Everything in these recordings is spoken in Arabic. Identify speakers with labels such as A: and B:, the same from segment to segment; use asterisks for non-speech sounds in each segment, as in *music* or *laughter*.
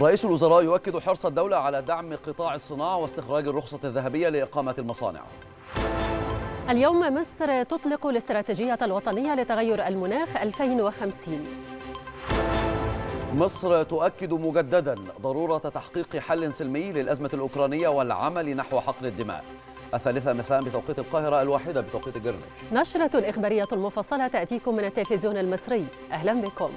A: رئيس الوزراء يؤكد حرص الدولة على دعم قطاع الصناعة واستخراج الرخصة الذهبية لإقامة المصانع
B: اليوم مصر تطلق الاستراتيجية الوطنية لتغير المناخ 2050
A: مصر تؤكد مجددا ضرورة تحقيق حل سلمي للأزمة الأوكرانية والعمل نحو حقن الدماء الثالثة مساء بتوقيت القاهرة الواحدة بتوقيت جرينتش
B: نشرة إخبارية مفصلة تأتيكم من التلفزيون المصري أهلا بكم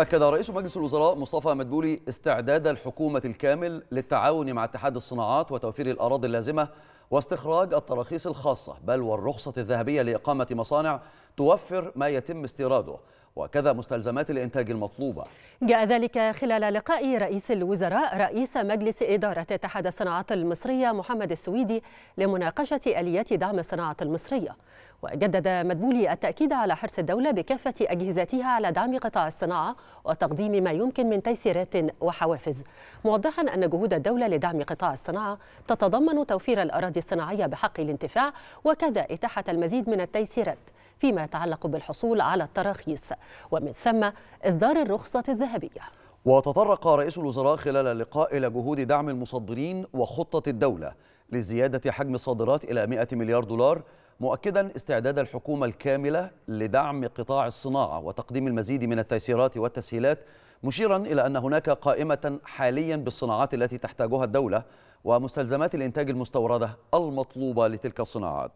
A: أكد رئيس مجلس الوزراء مصطفى مدبولي استعداد الحكومة الكامل للتعاون مع اتحاد الصناعات وتوفير الأراضي اللازمة واستخراج التراخيص الخاصة بل والرخصة الذهبية لإقامة مصانع توفر ما يتم استيراده وكذا مستلزمات الإنتاج المطلوبة
B: جاء ذلك خلال لقاء رئيس الوزراء رئيس مجلس إدارة اتحاد الصناعات المصرية محمد السويدي لمناقشة آليات دعم الصناعة المصرية وجدد مدبولي التأكيد على حرص الدولة بكافة أجهزتها على دعم قطاع الصناعة وتقديم ما يمكن من تيسيرات وحوافز موضحا أن جهود الدولة لدعم قطاع الصناعة تتضمن توفير الأراضي الصناعية بحق الانتفاع وكذا إتاحة المزيد من التيسيرات فيما يتعلق بالحصول على التراخيص ومن ثم إصدار الرخصة الذهبية
A: وتطرق رئيس الوزراء خلال اللقاء إلى جهود دعم المصدرين وخطة الدولة لزيادة حجم الصادرات إلى 100 مليار دولار مؤكدا استعداد الحكومة الكاملة لدعم قطاع الصناعة وتقديم المزيد من التيسيرات والتسهيلات مشيرا إلى أن هناك قائمة حاليا بالصناعات التي تحتاجها الدولة ومستلزمات الإنتاج المستوردة المطلوبة لتلك الصناعات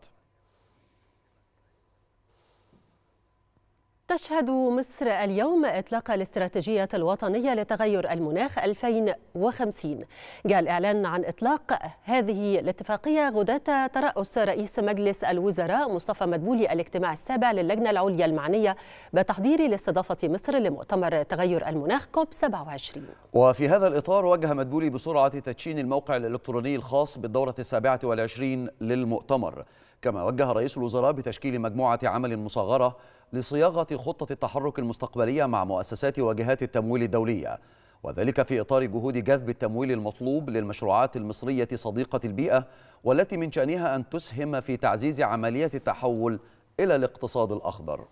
B: تشهد مصر اليوم إطلاق الاستراتيجية الوطنية لتغير المناخ 2050 جاء الإعلان عن إطلاق هذه الاتفاقية غداة ترأس رئيس مجلس الوزراء مصطفى مدبولي الاجتماع السابع للجنة العليا المعنية بتحضير لاستضافة مصر لمؤتمر تغير المناخ كوب 27
A: وفي هذا الإطار وجه مدبولي بسرعة تدشين الموقع الإلكتروني الخاص بالدورة السابعة والعشرين للمؤتمر كما وجه رئيس الوزراء بتشكيل مجموعة عمل مصغرة لصياغة خطة التحرك المستقبلية مع مؤسسات وجهات التمويل الدولية وذلك في إطار جهود جذب التمويل المطلوب للمشروعات المصرية صديقة البيئة والتي من شأنها أن تسهم في تعزيز عملية التحول إلى الاقتصاد الأخضر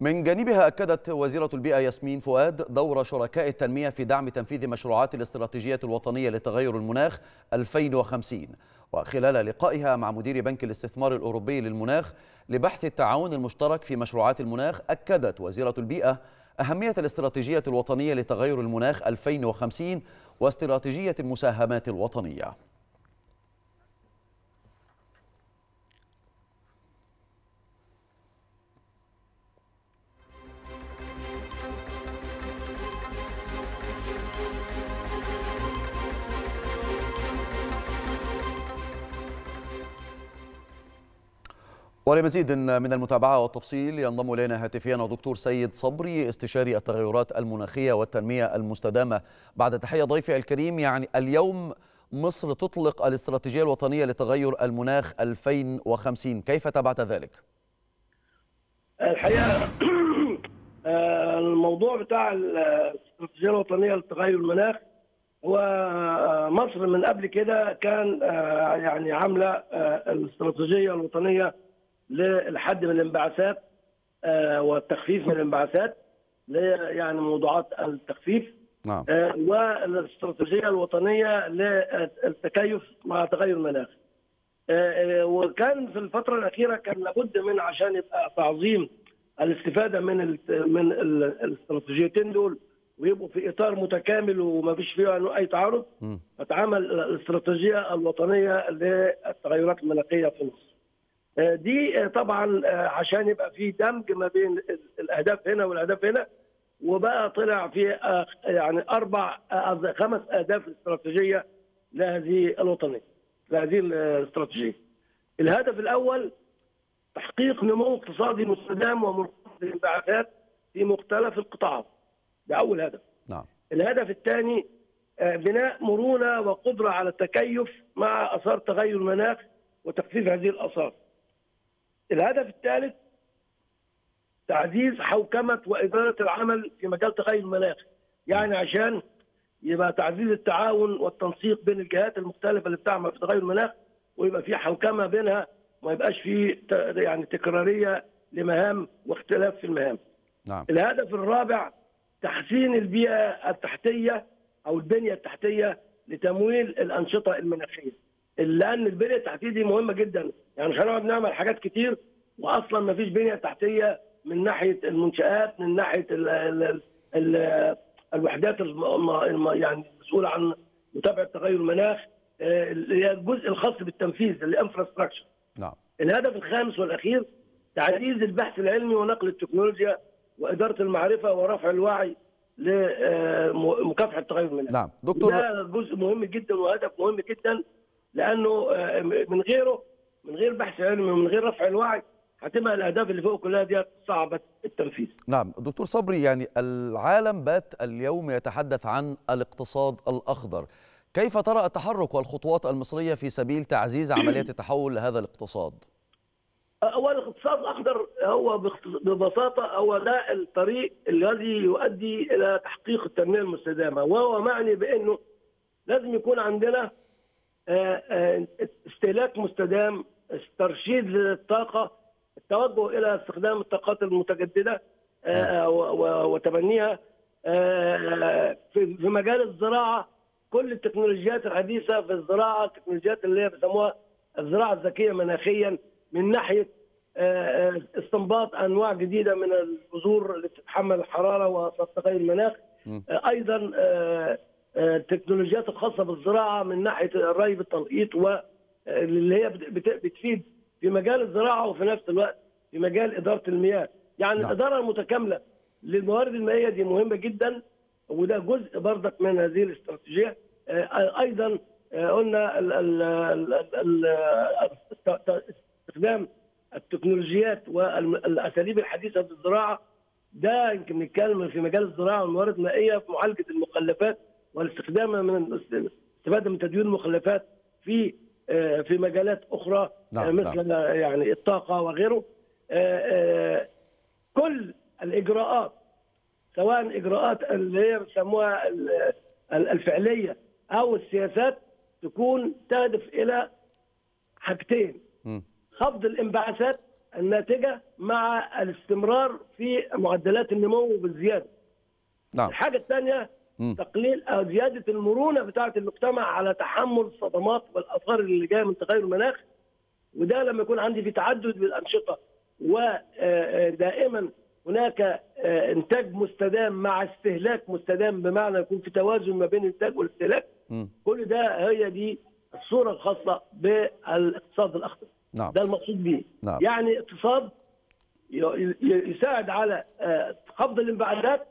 A: من جانبها أكدت وزيرة البيئة ياسمين فؤاد دور شركاء التنمية في دعم تنفيذ مشروعات الاستراتيجية الوطنية لتغير المناخ 2050 وخلال لقائها مع مدير بنك الاستثمار الأوروبي للمناخ لبحث التعاون المشترك في مشروعات المناخ أكدت وزيرة البيئة أهمية الاستراتيجية الوطنية لتغير المناخ 2050 واستراتيجية المساهمات الوطنية ولمزيد من المتابعة والتفصيل ينضم إلينا هاتفيا الدكتور سيد صبري استشاري التغيرات المناخية والتنمية المستدامة بعد تحية ضيفي الكريم يعني اليوم مصر تطلق الاستراتيجية الوطنية لتغير المناخ 2050 كيف تابعت ذلك؟
C: الحقيقة *clears throat* آه، الموضوع بتاع الاستراتيجية الوطنية لتغير المناخ ومصر آه، من قبل كده كان آه، يعني عاملة الاستراتيجية الوطنية للحد من الانبعاثات آه، والتخفيف من الانبعاثات يعني موضوعات التخفيف نعم. آه، والاستراتيجيه الوطنيه للتكيف مع تغير المناخ آه، وكان في الفتره الاخيره كان لابد من عشان يبقى تعظيم الاستفاده من من الاستراتيجيتين دول ويبقوا في اطار متكامل وما فيش فيه يعني اي تعارض اتعمل الاستراتيجيه الوطنيه للتغيرات المناخيه في مصر آه، دي آه، طبعا آه، عشان يبقى في دمج ما بين الاهداف هنا والاهداف هنا وبقى طلع في يعني اربع خمس اهداف استراتيجيه لهذه الوطنيه لهذه الاستراتيجيه. الهدف الاول تحقيق نمو اقتصادي مستدام ومرتبط الانبعاثات في مختلف القطاعات. ده اول هدف. نعم. الهدف الثاني بناء مرونه وقدره على التكيف مع اثار تغير المناخ وتخفيف هذه الاثار. الهدف الثالث تعزيز حوكمه واداره العمل في مجال تغير المناخ يعني عشان يبقى تعزيز التعاون والتنسيق بين الجهات المختلفه اللي بتعمل في تغير المناخ ويبقى في حوكمه بينها وما يبقاش في يعني تكراريه لمهام واختلاف في المهام. نعم. الهدف الرابع تحسين البيئه التحتيه او البنيه التحتيه لتمويل الانشطه المناخيه. لان البنيه التحتيه دي مهمه جدا يعني هنقعد نعمل حاجات كتير واصلا ما فيش بنيه تحتيه من ناحيه المنشات من ناحيه الـ الـ الـ الوحدات يعني المسؤوله عن متابعه تغير المناخ اللي آه، هي الجزء الخاص بالتنفيذ الانفراستراكشر نعم الهدف الخامس والاخير تعزيز البحث العلمي ونقل التكنولوجيا واداره المعرفه ورفع الوعي لمكافحه آه، التغير المناخ نعم دكتور ده جزء مهم جدا وهدف مهم جدا لانه آه، من غيره من غير بحث علمي ومن غير رفع الوعي هتبقى الاهداف اللي فوق كلها ديت صعبه التنفيذ.
A: نعم، دكتور صبري يعني العالم بات اليوم يتحدث عن الاقتصاد الاخضر. كيف ترى التحرك والخطوات المصريه في سبيل تعزيز عمليه التحول *clears throat* لهذا الاقتصاد؟
C: اول الاقتصاد الاخضر هو ببساطه هو ده الطريق الذي يؤدي الى تحقيق التنميه المستدامه وهو معني بانه لازم يكون عندنا آه، آه، استهلاك مستدام ترشيد للطاقه التوجه الى استخدام الطاقات المتجدده آه، وتبنيها في مجال الزراعه كل التكنولوجيات الحديثه في الزراعه التكنولوجيات اللي هي بيسموها الزراعه الذكيه مناخيا من ناحيه استنباط انواع جديده من البذور اللي بتتحمل الحراره وتتقي المناخ ايضا آه، التكنولوجيات الخاصه بالزراعه من ناحيه الري بالتنقيط واللي آه، هي بتفيد في مجال الزراعه وفي نفس الوقت في مجال اداره المياه يعني نعم. الاداره المتكامله للموارد المائيه دي مهمه جدا وده جزء بردك من هذه الاستراتيجيه آه، ايضا قلنا استخدام التكنولوجيات والاساليب الحديثه في الزراعه ده يمكن نتكلم في مجال الزراعه والموارد المائيه في معالجه المخلفات والاستخدام من استفاده من تدوين المخلفات في آه، في مجالات اخرى نعم آه، مثل نعم. يعني الطاقه وغيره آه، كل الاجراءات سواء اجراءات اللي هي بيسموها الفعليه او السياسات تكون تهدف الى حاجتين خفض الانبعاثات الناتجه مع الاستمرار في معدلات النمو بالزياده نعم الحاجه الثانيه تقليل او زياده المرونه بتاعه المجتمع على تحمل الصدمات والاثار اللي جايه من تغير المناخ وده لما يكون عندي في تعدد بالانشطه ودائما هناك آه، انتاج مستدام مع استهلاك مستدام بمعنى يكون في توازن ما بين الانتاج والاستهلاك كل ده هي دي الصوره الخاصه بالاقتصاد الاخضر نعم. ده المقصود به نعم. يعني اقتصاد يساعد على خفض آه، الانبعاثات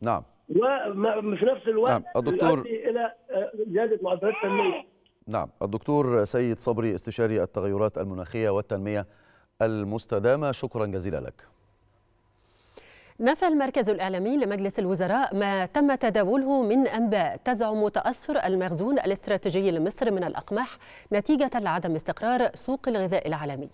A: نعم وفي نفس الوقت نعم. الدكتور
C: الى آه، زياده معدلات التنميه
A: نعم الدكتور سيد صبري استشاري التغيرات المناخيه والتنميه المستدامه شكرا جزيلا لك
B: نفى المركز الإعلامي لمجلس الوزراء ما تم تداوله من أنباء تزعم تأثر المخزون الاستراتيجي لمصر من الأقماح نتيجة لعدم استقرار سوق الغذاء العالمي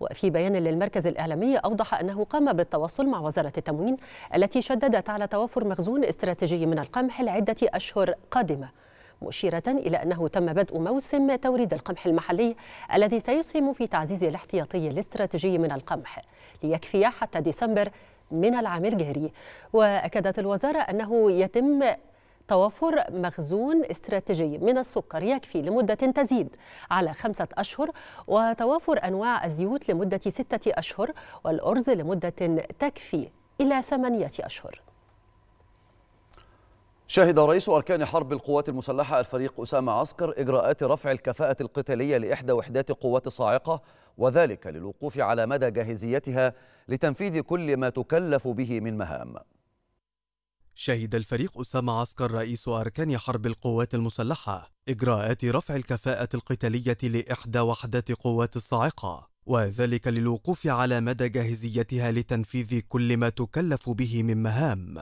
B: وفي بيان للمركز الإعلامي أوضح أنه قام بالتواصل مع وزارة التموين التي شددت على توفر مخزون استراتيجي من القمح لعدة أشهر قادمة مشيرة إلى أنه تم بدء موسم توريد القمح المحلي الذي سيسهم في تعزيز الاحتياطي الاستراتيجي من القمح ليكفي حتى ديسمبر من العام الجاري وأكدت الوزارة أنه يتم توفر مخزون استراتيجي من السكر يكفي لمدة تزيد على خمسة أشهر وتوافر أنواع الزيوت لمدة ستة أشهر والأرز لمدة تكفي إلى ثمانية أشهر
A: شهد رئيس أركان حرب القوات المسلحة الفريق أسامة عسكر إجراءات رفع الكفاءة القتالية لإحدى وحدات قوات الصاعقة وذلك للوقوف على مدى جاهزيتها لتنفيذ كل ما تكلف به من مهام شهد الفريق أسامة عسكر رئيس أركان حرب
D: القوات المسلحة إجراءات رفع الكفاءة القتالية لإحدى وحدات قوات الصاعقة وذلك للوقوف على مدى جاهزيتها لتنفيذ كل ما تكلف به من مهام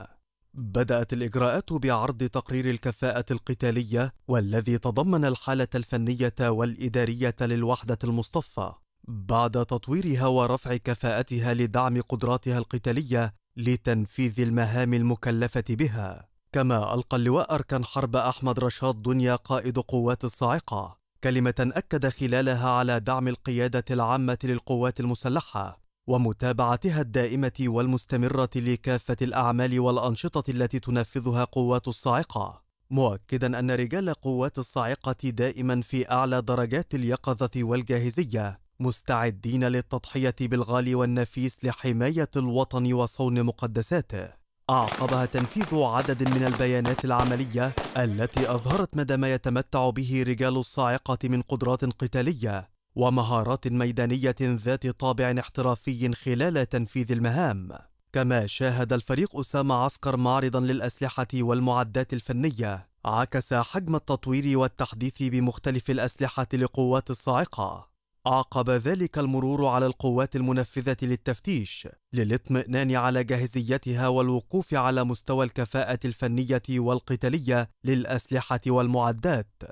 D: بدأت الإجراءات بعرض تقرير الكفاءة القتالية والذي تضمن الحالة الفنية والإدارية للوحدة المصطفى بعد تطويرها ورفع كفاءتها لدعم قدراتها القتالية لتنفيذ المهام المكلفة بها كما ألقى اللواء أركان حرب أحمد رشاد دنيا قائد قوات الصاعقة كلمة أكد خلالها على دعم القيادة العامة للقوات المسلحة ومتابعتها الدائمه والمستمره لكافه الاعمال والانشطه التي تنفذها قوات الصاعقه مؤكدا ان رجال قوات الصاعقه دائما في اعلى درجات اليقظه والجاهزيه مستعدين للتضحيه بالغالي والنفيس لحمايه الوطن وصون مقدساته أعقبها تنفيذ عدد من البيانات العملية التي أظهرت مدى ما يتمتع به رجال الصاعقة من قدرات قتالية ومهارات ميدانية ذات طابع احترافي خلال تنفيذ المهام كما شاهد الفريق أسامة عسكر معرضا للأسلحة والمعدات الفنية عكس حجم التطوير والتحديث بمختلف الأسلحة لقوات الصاعقة عقب ذلك المرور على القوات المنفذة للتفتيش للاطمئنان على جاهزيتها والوقوف على مستوى الكفاءة الفنية والقتالية للأسلحة والمعدات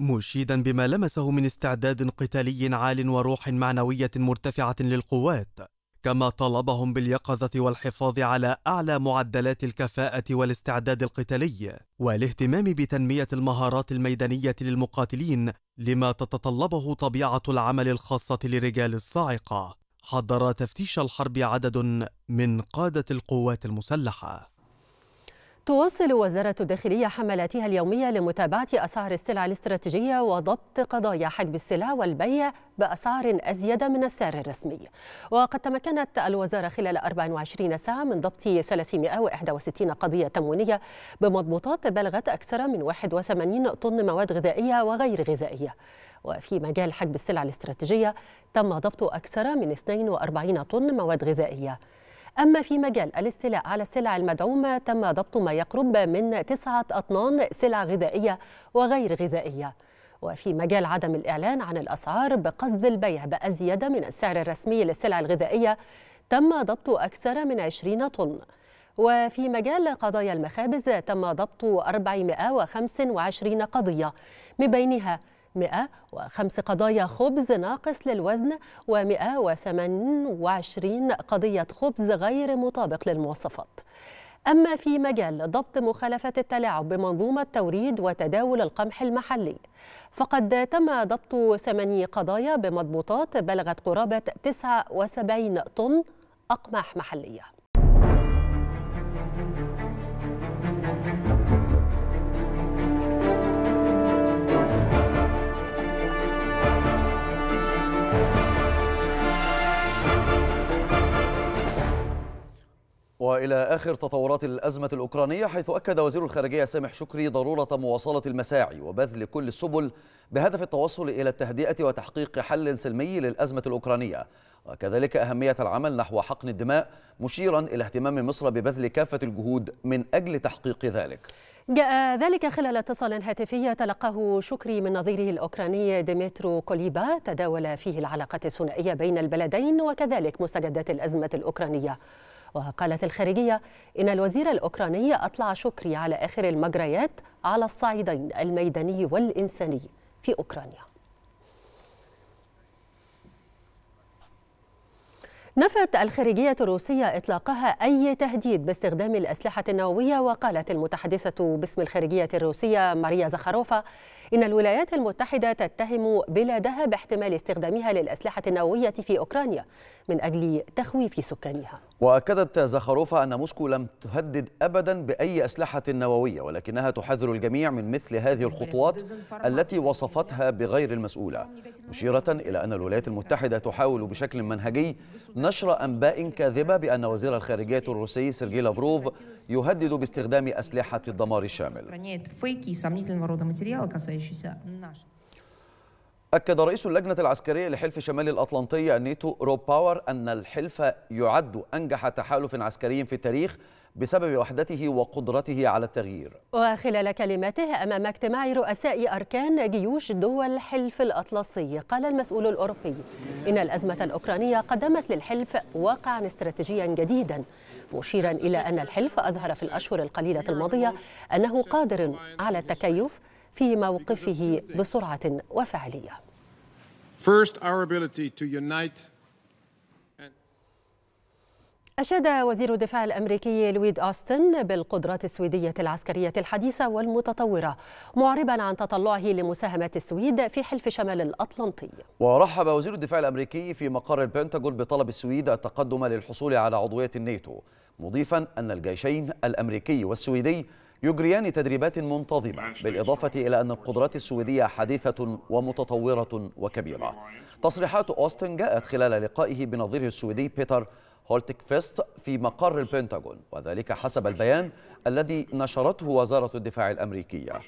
D: مشيدا بما لمسه من استعداد قتالي عال وروح معنوية مرتفعة للقوات كما طالبهم باليقظة والحفاظ على أعلى معدلات الكفاءة والاستعداد القتالي والاهتمام بتنمية المهارات الميدانية للمقاتلين لما تتطلبه طبيعة العمل الخاصة لرجال الصاعقة حضر تفتيش الحرب عدد من قادة القوات المسلحة
B: تواصل وزارة الداخلية حملاتها اليومية لمتابعة أسعار السلع الاستراتيجية وضبط قضايا حجب السلع والبيع بأسعار أزيد من السعر الرسمي وقد تمكنت الوزارة خلال 24 ساعة من ضبط 361 قضية تموينية بمضبوطات بلغت أكثر من 81 طن مواد غذائية وغير غذائية وفي مجال حجب السلع الاستراتيجية تم ضبط أكثر من 42 طن مواد غذائية أما في مجال الاستيلاء على السلع المدعومة تم ضبط ما يقرب من تسعة أطنان سلع غذائية وغير غذائية وفي مجال عدم الإعلان عن الأسعار بقصد البيع بأزيد من السعر الرسمي للسلع الغذائية تم ضبط أكثر من 20 طن وفي مجال قضايا المخابز تم ضبط 425 قضية من بينها 105 قضايا خبز ناقص للوزن و128 قضية خبز غير مطابق للمواصفات أما في مجال ضبط مخالفة التلاعب بمنظومة توريد وتداول القمح المحلي فقد تم ضبط ثماني قضايا بمضبوطات بلغت قرابة 79 طن أقماح محلية
A: وإلى آخر تطورات الأزمة الأوكرانية حيث أكد وزير الخارجية سامح شكري ضرورة مواصلة المساعي وبذل كل السبل بهدف التوصل إلى التهدئة وتحقيق حل سلمي للأزمة الأوكرانية وكذلك أهمية العمل نحو حقن الدماء مشيرا إلى اهتمام مصر ببذل كافة الجهود من أجل تحقيق ذلك
B: جاء ذلك خلال اتصال هاتفي تلقاه شكري من نظيره الأوكراني ديمترو كوليبا تداول فيه العلاقات الثنائية بين البلدين وكذلك مستجدات الأزمة الأوكرانية وقالت الخارجية إن الوزير الأوكراني أطلع شكري على آخر المجريات على الصعيدين الميداني والإنساني في أوكرانيا نفت الخارجية الروسية إطلاقها أي تهديد باستخدام الأسلحة النووية وقالت المتحدثة باسم الخارجية الروسية ماريا زخاروفا إن الولايات المتحدة تتهم بلادها باحتمال استخدامها للأسلحة النووية في أوكرانيا من أجل تخويف سكانها
A: وأكدت زخروفا أن موسكو لم تهدد أبدا بأي أسلحة نووية ولكنها تحذر الجميع من مثل هذه الخطوات التي وصفتها بغير المسؤولة مشيرة إلى أن الولايات المتحدة تحاول بشكل منهجي نشر أنباء كاذبة بأن وزير الخارجية الروسي سيرجي لافروف يهدد باستخدام أسلحة الدمار الشامل أكد رئيس اللجنة العسكرية لحلف شمال الأطلنطية نيتو روب باور أن الحلف يعد أنجح تحالف عسكري في التاريخ بسبب وحدته وقدرته على التغيير
B: وخلال كلمته أمام اجتماع رؤساء أركان جيوش دول حلف الأطلسي قال المسؤول الأوروبي إن الأزمة الأوكرانية قدمت للحلف واقعا استراتيجيا جديدا مشيرا إلى أن الحلف أظهر في الأشهر القليلة الماضية أنه قادر على التكيف في موقفه بسرعة وفعالية
E: First, our ability to unite
B: أشاد وزير الدفاع الأمريكي لويد أوستن بالقدرات السويدية العسكرية الحديثة والمتطورة معربا عن تطلعه لمساهمة السويد في حلف شمال الأطلنطي
A: ورحب وزير الدفاع الأمريكي في مقر البنتاغون بطلب السويد التقدم للحصول على عضوية الناتو مضيفا أن الجيشين الأمريكي والسويدي يجريان تدريبات منتظمة بالإضافة إلى أن القدرات السويدية حديثة ومتطورة وكبيرة تصريحات أوستن جاءت خلال لقائه بنظيره السويدي بيتر هولتك فيست في مقر البنتاغون وذلك حسب البيان الذي نشرته وزارة الدفاع الأمريكية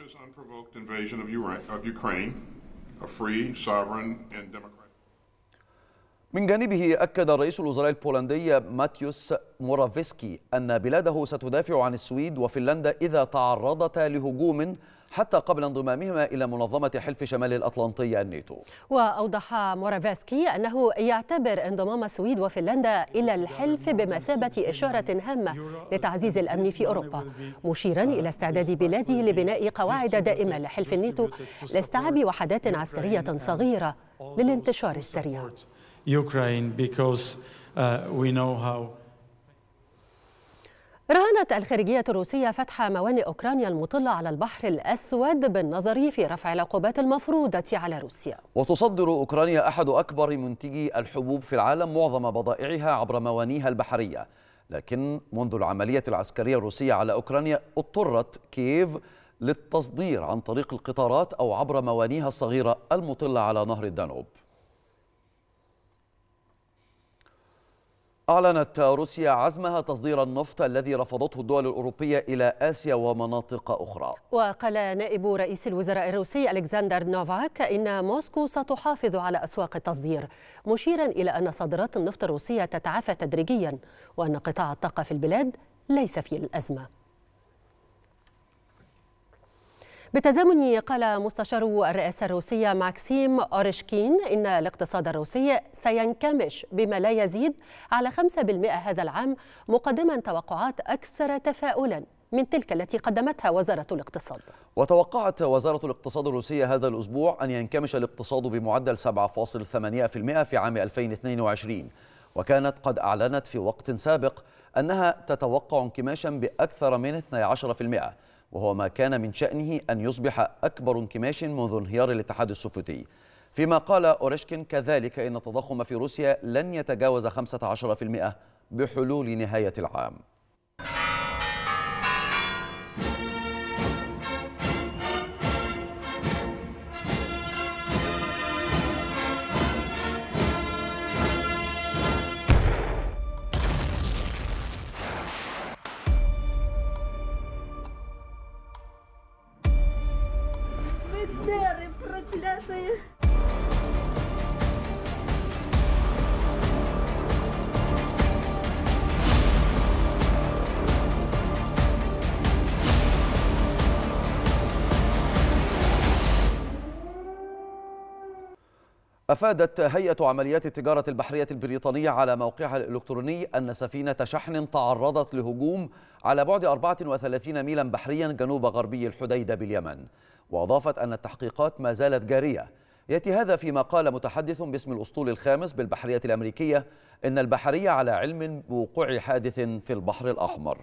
A: من جانبه أكد رئيس الوزراء البولندي ماتيوس مورافيسكي أن بلاده ستدافع عن السويد وفنلندا إذا تعرضتا لهجوم حتى قبل انضمامهما إلى منظمة حلف شمال الأطلنطي الناتو
B: وأوضح مورافيسكي أنه يعتبر انضمام السويد وفنلندا إلى الحلف بمثابة إشارة هامة لتعزيز الأمن في أوروبا مشيرا إلى استعداد بلاده لبناء قواعد دائمة لحلف الناتو لاستعاب وحدات عسكرية صغيرة للانتشار السريع
F: Ukraine because uh, we know how
B: رهنت الخارجية الروسية فتح موانئ أوكرانيا المطلة على البحر الأسود بالنظر في رفع العقوبات المفروضة على روسيا
A: وتصدر أوكرانيا أحد أكبر منتجي الحبوب في العالم معظم بضائعها عبر موانيها البحرية لكن منذ العملية العسكرية الروسية على أوكرانيا اضطرت كييف للتصدير عن طريق القطارات أو عبر موانيها الصغيرة المطلة على نهر الدانوب أعلنت روسيا عزمها تصدير النفط الذي رفضته الدول الأوروبية إلى آسيا ومناطق أخرى
B: وقال نائب رئيس الوزراء الروسي ألكسندر نوفاك إن موسكو ستحافظ على أسواق التصدير مشيرا إلى أن صادرات النفط الروسية تتعافى تدريجيا وأن قطاع الطاقة في البلاد ليس في الأزمة بالتزامن قال مستشار الرئاسة الروسية ماكسيم أوريشكين إن الاقتصاد الروسي سينكمش بما لا يزيد على 5% هذا العام مقدما توقعات أكثر تفاؤلا من تلك التي قدمتها وزارة الاقتصاد
A: وتوقعت وزارة الاقتصاد الروسية هذا الأسبوع أن ينكمش الاقتصاد بمعدل 7.8% في عام 2022 وكانت قد أعلنت في وقت سابق أنها تتوقع انكماشا بأكثر من 12% وهو ما كان من شأنه أن يصبح أكبر انكماش منذ انهيار الاتحاد السوفيتي فيما قال أوريشكين كذلك إن التضخم في روسيا لن يتجاوز 15% بحلول نهاية العام أفادت هيئة عمليات التجارة البحرية البريطانية على موقعها الإلكتروني أن سفينة شحن تعرضت لهجوم على بعد 34 ميلا بحريا جنوب غربي الحديدة باليمن وأضافت أن التحقيقات ما زالت جارية يأتي هذا فيما قال متحدث باسم الأسطول الخامس بالبحرية الأمريكية إن البحرية على علم بوقوع حادث في البحر الأحمر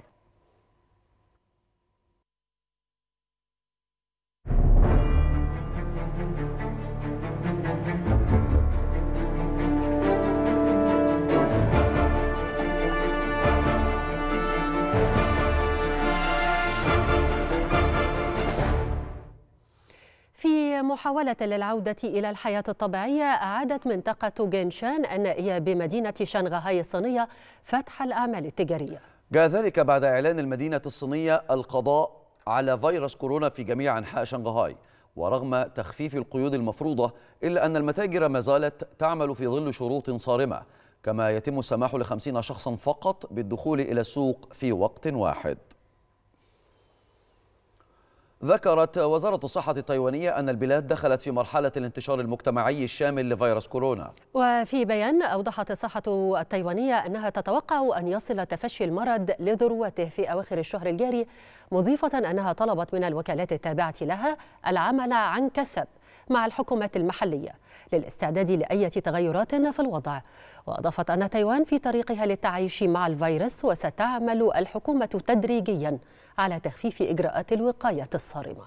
B: محاولة للعودة إلى الحياة الطبيعية أعادت منطقة جينشان النائية بمدينة شنغهاي الصينية فتح الأعمال التجارية
A: جاء ذلك بعد إعلان المدينة الصينية القضاء على فيروس كورونا في جميع أنحاء شنغهاي ورغم تخفيف القيود المفروضة إلا أن المتاجر ما زالت تعمل في ظل شروط صارمة كما يتم السماح لخمسين شخصا فقط بالدخول إلى السوق في وقت واحد ذكرت وزارة الصحة التايوانية أن البلاد دخلت في مرحلة الانتشار المجتمعي الشامل لفيروس كورونا
B: وفي بيان أوضحت الصحة التايوانية أنها تتوقع أن يصل تفشي المرض لذروته في أواخر الشهر الجاري مضيفة أنها طلبت من الوكالات التابعة لها العمل عن كسب مع الحكومات المحلية للاستعداد لأي تغيرات في الوضع وأضافت أن تايوان في طريقها للتعايش مع الفيروس وستعمل الحكومة تدريجيا على تخفيف إجراءات الوقاية الصارمة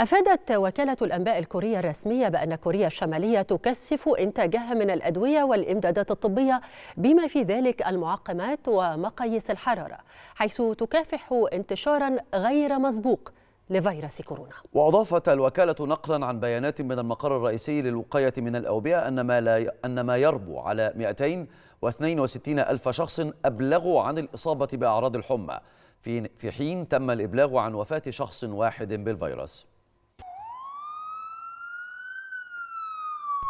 B: أفادت وكالة الأنباء الكورية الرسمية بأن كوريا الشمالية تكثف إنتاجها من الأدوية والإمدادات الطبية بما في ذلك المعقمات ومقاييس الحرارة حيث تكافح انتشارا غير مسبوق لفيروس كورونا
A: وأضافت الوكالة نقلا عن بيانات من المقر الرئيسي للوقاية من الأوبئة أن ما, لا ي... أن ما يربو على 262 ألف شخص أبلغوا عن الإصابة بأعراض الحمى في, في حين تم الإبلاغ عن وفاة شخص واحد بالفيروس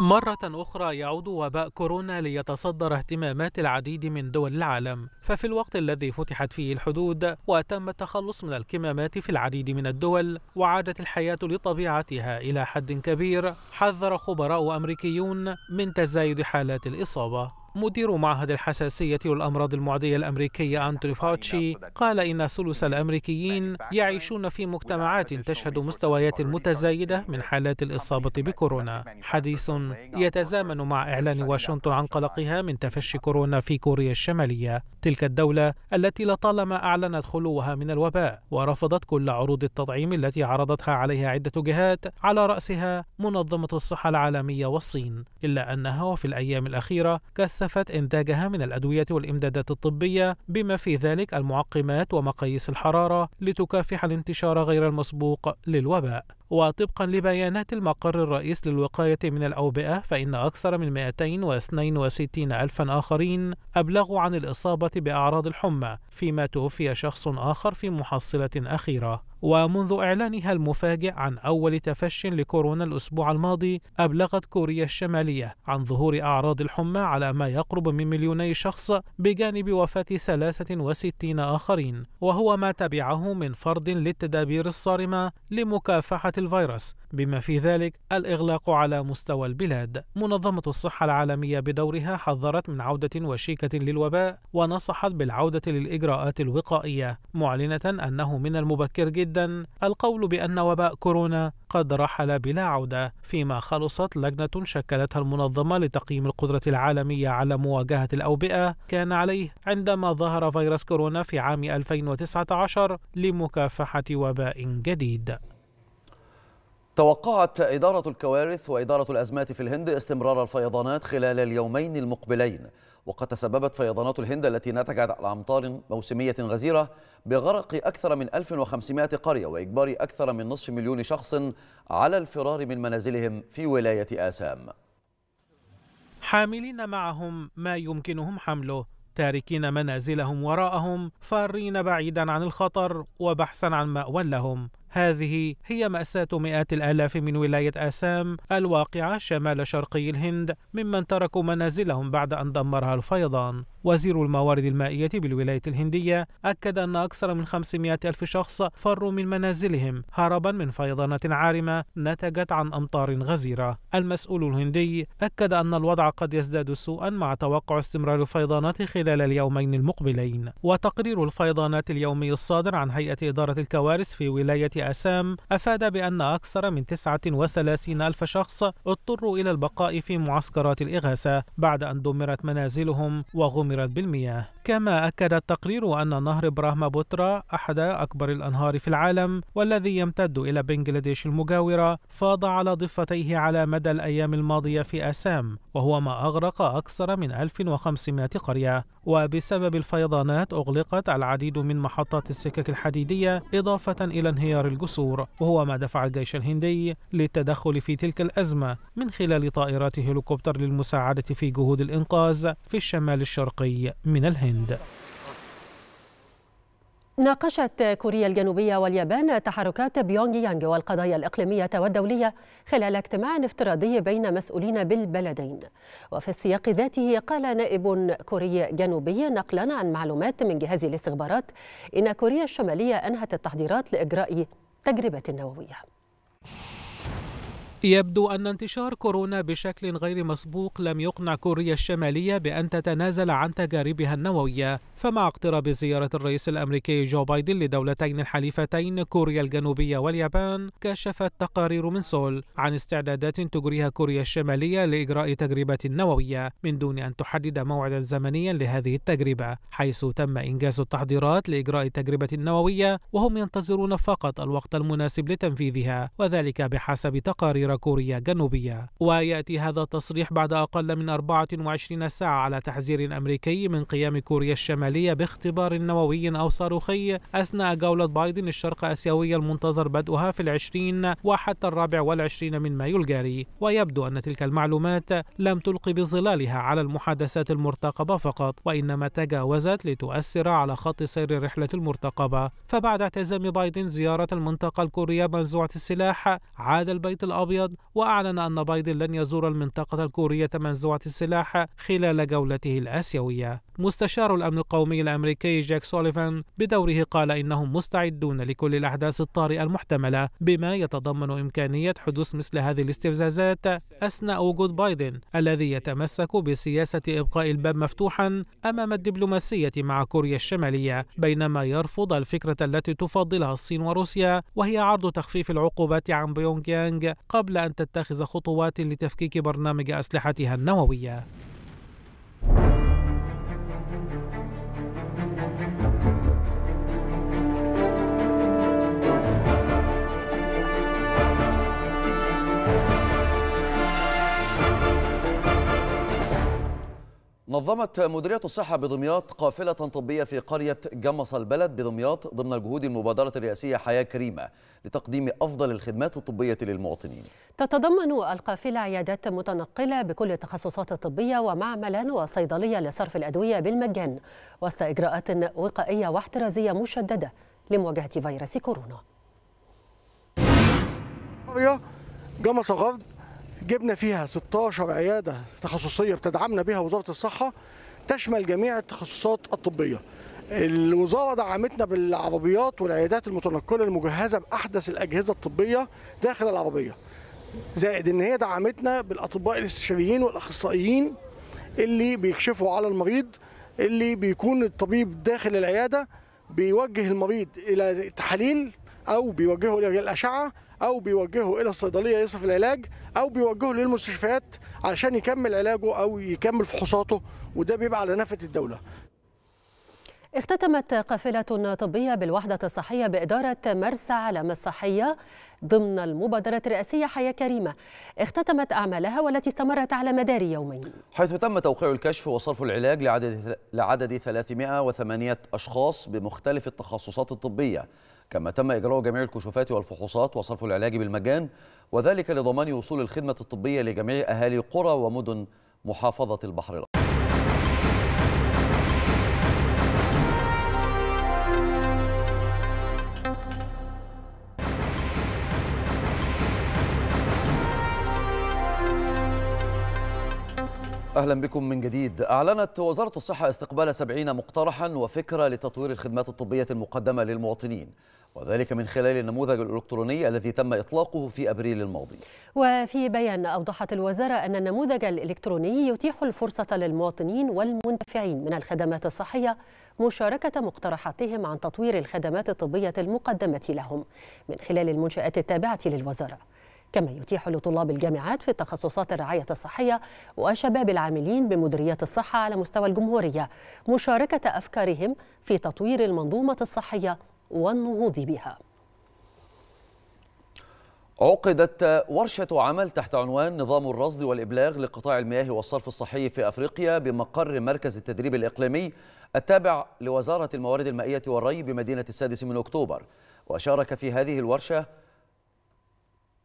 G: مرة أخرى يعود وباء كورونا ليتصدر اهتمامات العديد من دول العالم، ففي الوقت الذي فتحت فيه الحدود وتم التخلص من الكمامات في العديد من الدول وعادت الحياة لطبيعتها إلى حد كبير، حذر خبراء أمريكيون من تزايد حالات الإصابة. مدير معهد الحساسية والأمراض المعدية الأمريكية أنتوني فاوتشي قال إن ثلث الأمريكيين يعيشون في مجتمعات تشهد مستويات متزايدة من حالات الإصابة بكورونا حديث يتزامن مع إعلان واشنطن عن قلقها من تفشي كورونا في كوريا الشمالية تلك الدولة التي لطالما أعلنت خلوها من الوباء ورفضت كل عروض التطعيم التي عرضتها عليها عدة جهات على رأسها منظمة الصحة العالمية والصين إلا أنها وفي الأيام الأخيرة كثرت كثفت إنتاجها من الأدوية والإمدادات الطبية بما في ذلك المعقمات ومقاييس الحرارة لتكافح الانتشار غير المسبوق للوباء وطبقا لبيانات المقر الرئيس للوقاية من الأوبئة فإن أكثر من 262 ألفا آخرين أبلغوا عن الإصابة بأعراض الحمى فيما توفي شخص آخر في محصلة أخيرة ومنذ إعلانها المفاجئ عن أول تفش لكورونا الأسبوع الماضي أبلغت كوريا الشمالية عن ظهور أعراض الحمى على ما يقرب من مليوني شخص بجانب وفاة 63 آخرين وهو ما تبعه من فرض للتدابير الصارمة لمكافحة الفيروس بما في ذلك الإغلاق على مستوى البلاد منظمة الصحة العالمية بدورها حذرت من عودة وشيكة للوباء ونصحت بالعودة للإجراءات الوقائية معلنة أنه من المبكر جدا القول بأن وباء كورونا قد رحل بلا عودة فيما خلصت لجنة شكلتها المنظمة لتقييم القدرة العالمية على مواجهة الأوبئة كان عليه عندما ظهر فيروس كورونا في عام 2019 لمكافحة وباء جديد
A: توقعت إدارة الكوارث وإدارة الأزمات في الهند استمرار الفيضانات خلال اليومين المقبلين وقد تسببت فيضانات الهند التي نتجت عن أمطار موسمية غزيرة بغرق أكثر من 1500 قرية وإجبار أكثر من نصف مليون شخص على الفرار من منازلهم في ولاية آسام
G: حاملين معهم ما يمكنهم حمله تاركين منازلهم وراءهم فارين بعيدا عن الخطر وبحثا عن مأوى لهم هذه هي مأساة مئات الآلاف من ولاية آسام الواقعة شمال شرقي الهند ممن تركوا منازلهم بعد أن دمرها الفيضان وزير الموارد المائية بالولاية الهندية أكد أن أكثر من 500 ألف شخص فروا من منازلهم هربا من فيضانات عارمة نتجت عن أمطار غزيرة المسؤول الهندي أكد أن الوضع قد يزداد سوءا مع توقع استمرار الفيضانات خلال اليومين المقبلين وتقرير الفيضانات اليومي الصادر عن هيئة إدارة الكوارث في ولاية أسام أفاد بأن أكثر من 39 ألف شخص اضطروا إلى البقاء في معسكرات الإغاثة بعد أن دمرت منازلهم وغمرت متضررا بالمياه كما أكد التقرير أن نهر براهما بوترا أحد أكبر الأنهار في العالم والذي يمتد إلى بنجلاديش المجاورة فاض على ضفتيه على مدى الأيام الماضية في آسام وهو ما أغرق أكثر من 1500 قرية وبسبب الفيضانات أغلقت العديد من محطات السكك الحديدية إضافة إلى انهيار الجسور وهو ما دفع الجيش الهندي للتدخل في تلك الأزمة من خلال طائرات هليكوبتر للمساعدة في جهود الإنقاذ في الشمال الشرقي الشرقي من الهند
B: ناقشت كوريا الجنوبية واليابان تحركات بيونغ يانغ والقضايا الإقليمية والدولية خلال اجتماع افتراضي بين مسؤولين بالبلدين وفي السياق ذاته قال نائب كوري جنوبي نقلا عن معلومات من جهاز الاستخبارات إن كوريا الشمالية أنهت التحضيرات لإجراء تجربة نووية
G: يبدو أن انتشار كورونا بشكل غير مسبوق لم يقنع كوريا الشمالية بأن تتنازل عن تجاربها النووية، فمع اقتراب زيارة الرئيس الأمريكي جو بايدن لدولتين الحليفتين كوريا الجنوبية واليابان، كشفت تقارير من سول عن استعدادات تجريها كوريا الشمالية لإجراء تجربة نووية من دون أن تحدد موعدا زمنيا لهذه التجربة، حيث تم إنجاز التحضيرات لإجراء تجربة نووية وهم ينتظرون فقط الوقت المناسب لتنفيذها، وذلك بحسب تقارير كوريا الجنوبية ويأتي هذا التصريح بعد أقل من 24 ساعة على تحذير أمريكي من قيام كوريا الشمالية باختبار نووي أو صاروخي أثناء جولة بايدن الشرق آسيوية المنتظر بدءها في العشرين وحتى الرابع والعشرين من مايو الجاري ويبدو أن تلك المعلومات لم تلقي بظلالها على المحادثات المرتقبة فقط وإنما تجاوزت لتؤثر على خط سير الرحلة المرتقبة فبعد اعتزام بايدن زيارة المنطقة الكورية منزوعة السلاح عاد البيت الأبيض الأبيض وأعلن أن بايدن لن يزور المنطقة الكورية منزوعة السلاح خلال جولته الآسيوية مستشار الأمن القومي الأمريكي جاك سوليفان بدوره قال إنهم مستعدون لكل الأحداث الطارئة المحتملة بما يتضمن إمكانية حدوث مثل هذه الاستفزازات أثناء وجود بايدن الذي يتمسك بسياسة إبقاء الباب مفتوحا أمام الدبلوماسية مع كوريا الشمالية بينما يرفض الفكرة التي تفضلها الصين وروسيا وهي عرض تخفيف العقوبات عن بيونغ يانغ قبل قبل أن تتخذ خطوات لتفكيك برنامج أسلحتها النووية
A: نظمت مديرية الصحة بدمياط قافلة طبية في قرية جمص البلد بدمياط ضمن الجهود المبادرة الرئاسية حياة كريمة لتقديم أفضل الخدمات الطبية للمواطنين
B: تتضمن القافلة عيادات متنقلة بكل التخصصات الطبية ومعملا وصيدلية لصرف الأدوية بالمجان وسط إجراءات وقائية واحترازية مشددة لمواجهة فيروس كورونا
C: جمص غرب جبنا فيها 16 عياده تخصصيه بتدعمنا بها وزاره الصحه تشمل جميع التخصصات الطبيه الوزاره دعمتنا بالعربيات والعيادات المتنقله المجهزه باحدث الاجهزه الطبيه داخل العربيه زائد ان هي دعمتنا بالاطباء الاستشاريين والاخصائيين اللي بيكشفوا على المريض اللي بيكون الطبيب داخل العياده بيوجه المريض الى تحاليل او بيوجهه الى الاشعه او بيوجهه الى الصيدليه يصف العلاج او بيوجهه للمستشفيات علشان يكمل علاجه او يكمل فحوصاته وده بيبقى على نفقه الدوله
B: اختتمت قافلة طبية بالوحدة الصحية بإدارة مرسى علم الصحية ضمن المبادرة الرئاسية حياة كريمة اختتمت أعمالها والتي استمرت على مدار يومين
A: حيث تم توقيع الكشف وصرف العلاج لعدد, لعدد 308 أشخاص بمختلف التخصصات الطبية كما تم إجراء جميع الكشوفات والفحوصات وصرف العلاج بالمجان وذلك لضمان وصول الخدمة الطبية لجميع أهالي قرى ومدن محافظة البحر الأحمر أهلا بكم من جديد أعلنت وزارة الصحة استقبال 70 مقترحا وفكرة لتطوير الخدمات الطبية المقدمة للمواطنين وذلك من خلال النموذج الإلكتروني الذي تم إطلاقه في أبريل الماضي
B: وفي بيان أوضحت الوزارة أن النموذج الإلكتروني يتيح الفرصة للمواطنين والمنتفعين من الخدمات الصحية مشاركة مقترحاتهم عن تطوير الخدمات الطبية المقدمة لهم من خلال المنشآت التابعة للوزارة كما يتيح لطلاب الجامعات في تخصصات الرعاية الصحية وشباب العاملين بمديريات الصحة على مستوى الجمهورية مشاركة أفكارهم في تطوير المنظومة الصحية والنهوض بها
A: عقدت ورشة عمل تحت عنوان نظام الرصد والإبلاغ لقطاع المياه والصرف الصحي في أفريقيا بمقر مركز التدريب الإقليمي التابع لوزارة الموارد المائية والري بمدينة السادس من أكتوبر وشارك في هذه الورشة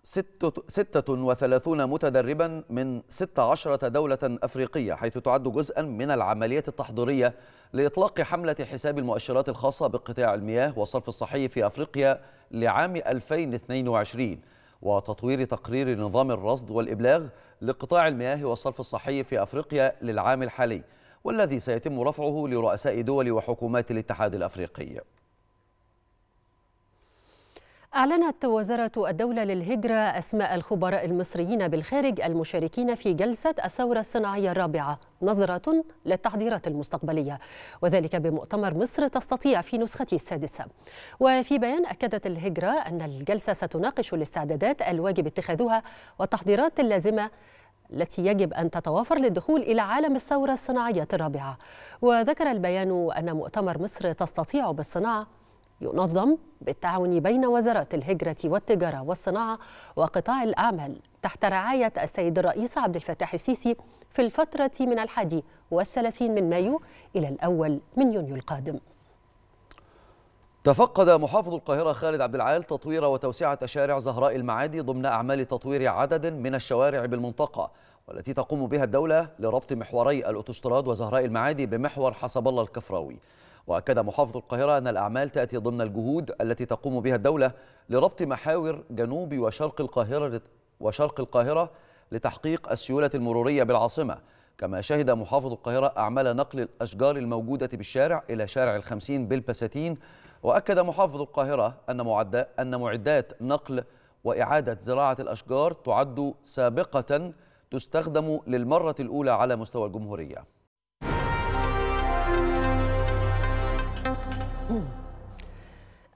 A: 36 متدربا من 16 دولة أفريقية حيث تعد جزءا من العملية التحضيرية لإطلاق حملة حساب المؤشرات الخاصة بقطاع المياه والصرف الصحي في أفريقيا لعام 2022 وتطوير تقرير نظام الرصد والإبلاغ لقطاع المياه والصرف الصحي في أفريقيا للعام الحالي والذي سيتم رفعه لرؤساء دول وحكومات الاتحاد الأفريقي
B: أعلنت وزارة الدولة للهجرة أسماء الخبراء المصريين بالخارج المشاركين في جلسة الثورة الصناعية الرابعة نظرة للتحضيرات المستقبلية وذلك بمؤتمر مصر تستطيع في نسخته السادسة وفي بيان أكدت الهجرة أن الجلسة ستناقش الاستعدادات الواجب اتخاذها والتحضيرات اللازمة التي يجب أن تتوافر للدخول إلى عالم الثورة الصناعية الرابعة وذكر البيان أن مؤتمر مصر تستطيع بالصناعة ينظم بالتعاون بين وزارات الهجرة والتجارة والصناعة وقطاع الأعمال تحت رعاية السيد الرئيس عبد الفتاح السيسي في الفترة من الحادي والثلاثين من مايو إلى الأول من يونيو القادم
A: تفقد محافظ القاهرة خالد عبد العال تطوير وتوسعة شارع زهراء المعادي ضمن أعمال تطوير عدد من الشوارع بالمنطقة والتي تقوم بها الدولة لربط محوري الأوتوستراد وزهراء المعادي بمحور حسب الله الكفراوي وأكد محافظ القاهرة أن الأعمال تأتي ضمن الجهود التي تقوم بها الدولة لربط محاور جنوب وشرق القاهرة وشرق القاهرة لتحقيق السيولة المرورية بالعاصمة كما شهد محافظ القاهرة أعمال نقل الأشجار الموجودة بالشارع إلى شارع الخمسين بالبساتين وأكد محافظ القاهرة أن, معدات أن معدات نقل وإعادة زراعة الأشجار تعد سابقة تستخدم للمرة الأولى على مستوى الجمهورية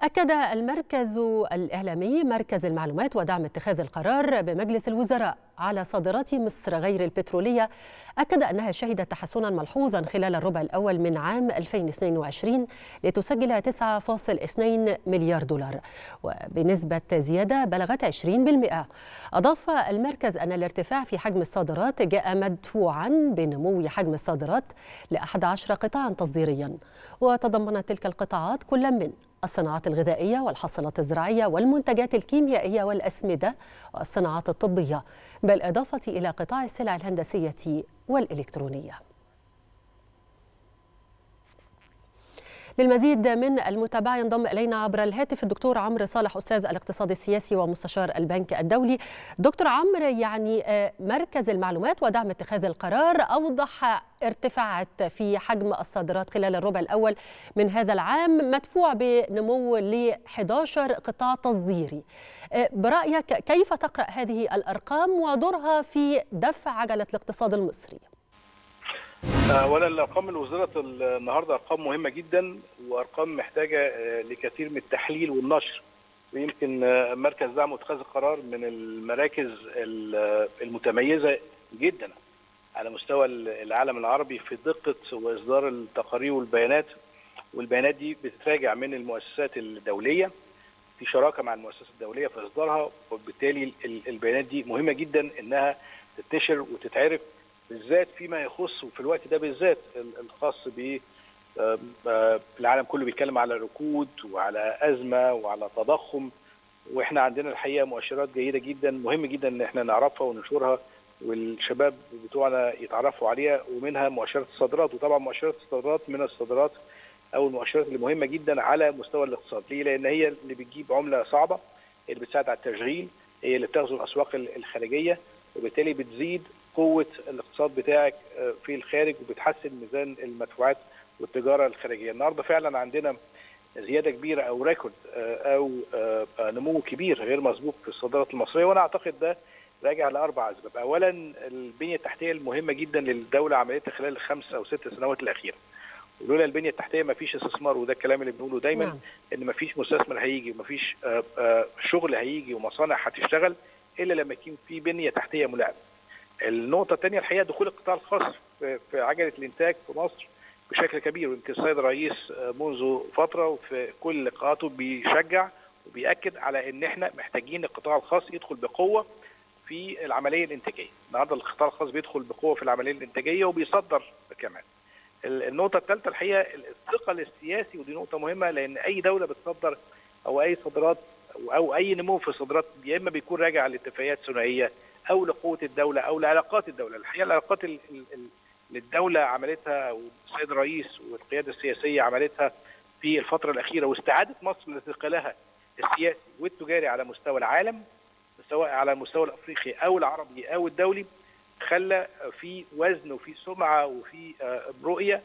B: أكد المركز الإعلامي مركز المعلومات ودعم اتخاذ القرار بمجلس الوزراء على صادرات مصر غير البترولية أكد أنها شهدت تحسنا ملحوظا خلال الربع الأول من عام 2022 لتسجل 9.2 مليار دولار وبنسبة زيادة بلغت 20% أضاف المركز أن الارتفاع في حجم الصادرات جاء مدفوعا بنمو حجم الصادرات ل 11 قطاعا تصديريا وتضمنت تلك القطاعات كل من الصناعات الغذائية والحصلات الزراعية والمنتجات الكيميائية والأسمدة والصناعات الطبية بالإضافة إلى قطاع السلع الهندسية والإلكترونية للمزيد من المتابعة ينضم إلينا عبر الهاتف الدكتور عمرو صالح أستاذ الاقتصاد السياسي ومستشار البنك الدولي دكتور عمرو يعني آه، مركز المعلومات ودعم اتخاذ القرار أوضح ارتفاعات في حجم الصادرات خلال الربع الأول من هذا العام مدفوع بنمو ل 11 قطاع تصديري آه، برأيك كيف تقرأ هذه الأرقام ودورها في دفع عجلة الاقتصاد المصري؟
E: اولا آه، الارقام اللي وزرت النهارده ارقام مهمه جدا وارقام محتاجه آه، لكثير من التحليل والنشر ويمكن آه، مركز دعم واتخاذ القرار من المراكز المتميزه جدا على مستوى العالم العربي في دقه واصدار التقارير والبيانات والبيانات دي بتتراجع من المؤسسات الدوليه في شراكه مع المؤسسات الدوليه في اصدارها وبالتالي البيانات دي مهمه جدا انها تتنشر وتتعرف بالذات فيما يخص وفي الوقت ده بالذات الخاص ب العالم كله بيتكلم على ركود وعلى ازمه وعلى تضخم واحنا عندنا الحقيقه مؤشرات جيده جدا مهم جدا ان احنا نعرفها وننشرها والشباب بتوعنا يتعرفوا عليها ومنها مؤشرات الصادرات وطبعا مؤشرات الصادرات من الصادرات او المؤشرات اللي مهمه جدا على مستوى الاقتصاد ليه؟ لان هي اللي بتجيب عمله صعبه اللي بتساعد على التشغيل هي اللي بتغزو الاسواق الخارجيه وبالتالي بتزيد قوه الاقتصاد بتاعك آه، في الخارج وبتحسن ميزان المدفوعات والتجاره الخارجيه. النهارده فعلا عندنا زياده كبيره او ريكورد آه، او آه، نمو كبير غير مسبوق في الصادرات المصريه وانا اعتقد ده راجع لاربع اسباب، اولا البنيه التحتيه المهمه جدا للدوله عملتها خلال الخمس او ست سنوات الاخيره. ولولا البنيه التحتيه ما فيش استثمار وده الكلام اللي بنقوله دايما نعم. ان ما فيش مستثمر هيجي وما فيش شغل هيجي ومصانع هتشتغل الا لما يكون في بنيه تحتيه ملائمه. النقطة الثانية الحقيقة دخول القطاع الخاص في عجلة الإنتاج في مصر بشكل كبير ويمكن السيد الرئيس آه، منذ فترة وفي كل لقاءاته بيشجع وبيأكد على إن إحنا محتاجين القطاع الخاص يدخل بقوة في العملية الإنتاجية، النهاردة القطاع الخاص بيدخل بقوة في العملية الإنتاجية وبيصدر كمان. النقطة الثالثة الحقيقة الثقل السياسي ودي نقطة مهمة لأن أي دولة بتصدر أو أي صادرات أو أي نمو في الصادرات يا إما بيكون راجع لاتفاقيات ثنائية او لقوه الدوله او لعلاقات الدوله، الحقيقه العلاقات اللي الدوله عملتها والسيد الرئيس والقياده السياسيه عملتها في الفتره الاخيره واستعاده مصر لاستقلالها السياسي والتجاري على مستوى العالم سواء على المستوى الافريقي او العربي او الدولي خلى في وزن وفي سمعه وفي آه، رؤيه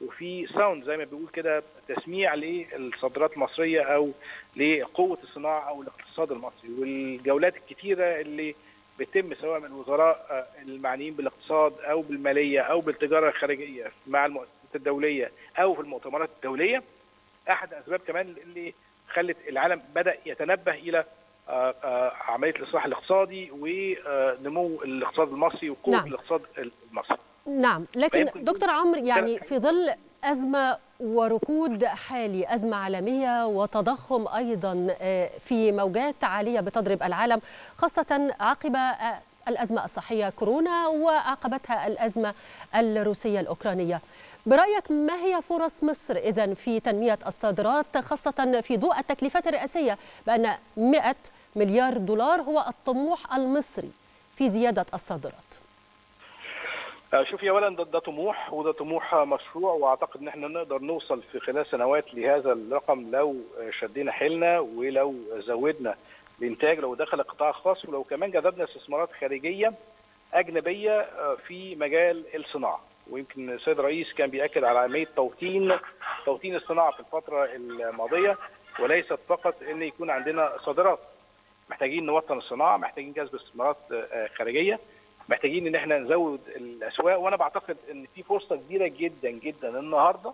E: وفي ساوند زي ما بيقول كده تسميع للصادرات المصريه او لقوه الصناعه او الاقتصاد المصري والجولات الكتيره اللي بتم سواء من وزراء آه، المعنيين بالاقتصاد او بالماليه او بالتجاره الخارجيه مع المؤسسات الدوليه او في المؤتمرات الدوليه احد الاسباب كمان اللي خلت العالم بدا يتنبه الى آه، آه، عمليه الاصلاح الاقتصادي ونمو الاقتصاد المصري وقوه نعم. الاقتصاد
C: المصري
B: نعم لكن دكتور عمرو يعني في ظل أزمة وركود حالي أزمة عالمية وتضخم أيضا آه، في موجات عالية بتضرب العالم خاصة عقب آه، الأزمة الصحية كورونا وعقبتها الأزمة الروسية الأوكرانية برأيك ما هي فرص مصر إذا في تنمية الصادرات خاصة في ضوء التكليفات الرئاسية بأن 100 مليار دولار هو الطموح المصري في زيادة الصادرات
E: آه، شوفي اولا ده, ده طموح وده طموح مشروع واعتقد ان احنا نقدر نوصل في خلال سنوات لهذا الرقم لو شدينا حيلنا ولو زودنا الانتاج لو دخل القطاع الخاص ولو كمان جذبنا استثمارات خارجيه اجنبيه آه، في مجال الصناعه ويمكن السيد الرئيس كان بياكد على اهميه توطين توطين الصناعه في الفتره الماضيه وليست فقط ان يكون عندنا صادرات محتاجين نوطن الصناعه محتاجين جذب استثمارات آه، خارجيه محتاجين ان احنا نزود الاسواق وانا بعتقد ان في فرصه كبيره جدا جدا النهارده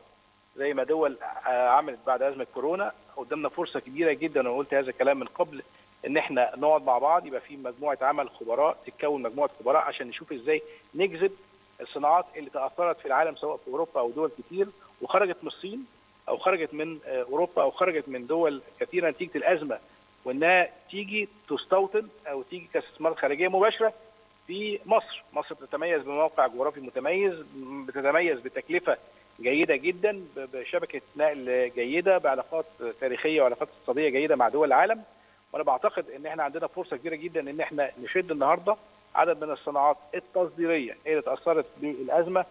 E: زي ما دول آه، عملت بعد ازمه كورونا قدامنا فرصه كبيره جدا انا قلت هذا الكلام من قبل ان احنا نقعد مع بعض يبقى في مجموعه عمل خبراء تتكون مجموعه خبراء عشان نشوف ازاي نجذب الصناعات اللي تاثرت في العالم سواء في اوروبا او دول كتير وخرجت من الصين او خرجت من آه، اوروبا او خرجت من دول كثيره نتيجه الازمه وانها تيجي تستوطن او تيجي كاستثمارات خارجيه مباشره في مصر مصر بتتميز بموقع جغرافي متميز بتتميز بتكلفة جيدة جدا بشبكة نقل جيدة بعلاقات تاريخية وعلاقات اقتصادية جيدة مع دول العالم وانا بعتقد ان احنا عندنا فرصة كبيرة جدا ان احنا نشد النهاردة عدد من الصناعات التصديرية اللي اتأثرت بالأزمة